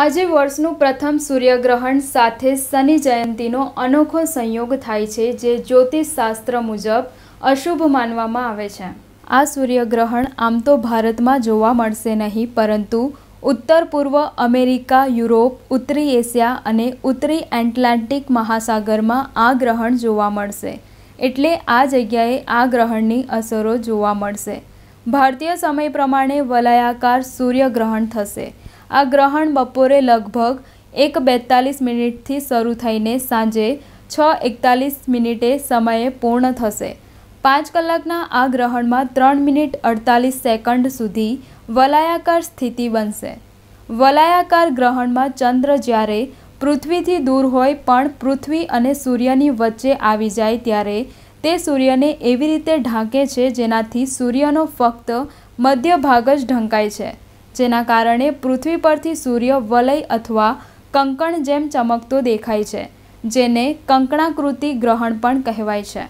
આજે વર્ષનું પ્રથમ સૂર્યગ્રહણ સાથે શનિ જયંતીનો અનોખો સંયોગ થાય છે જે જ્યોતિષશાસ્ત્ર મુજબ અશુભ માનવામાં આવે છે આ સૂર્યગ્રહણ આમ તો ભારતમાં જોવા મળશે નહીં પરંતુ ઉત્તર પૂર્વ અમેરિકા યુરોપ ઉત્તરી એશિયા અને ઉત્તરી એટલાન્ટિક મહાસાગરમાં આ ગ્રહણ જોવા મળશે એટલે આ જગ્યાએ આ ગ્રહણની અસરો જોવા મળશે ભારતીય સમય પ્રમાણે વલયાકાર સૂર્યગ્રહણ થશે આ ગ્રહણ બપોરે લગભગ એક બેતાલીસ મિનિટથી શરૂ થઈને સાંજે છ એકતાલીસ મિનિટે સમયે પૂર્ણ થશે પાંચ કલાકના આ ગ્રહણમાં ત્રણ મિનિટ અડતાલીસ સેકન્ડ સુધી વલાયાકાર સ્થિતિ બનશે વલાયાકાર ગ્રહણમાં ચંદ્ર જ્યારે પૃથ્વીથી દૂર હોય પણ પૃથ્વી અને સૂર્યની વચ્ચે આવી જાય ત્યારે તે સૂર્યને એવી રીતે ઢાંકે છે જેનાથી સૂર્યનો ફક્ત મધ્ય ભાગ જ ઢંકાય છે જેના કારણે પૃથ્વી પરથી સૂર્ય વલય અથવા કંકણ જેમ ચમકતો દેખાય છે જેને કંકણાકૃતિ ગ્રહણ પણ કહેવાય છે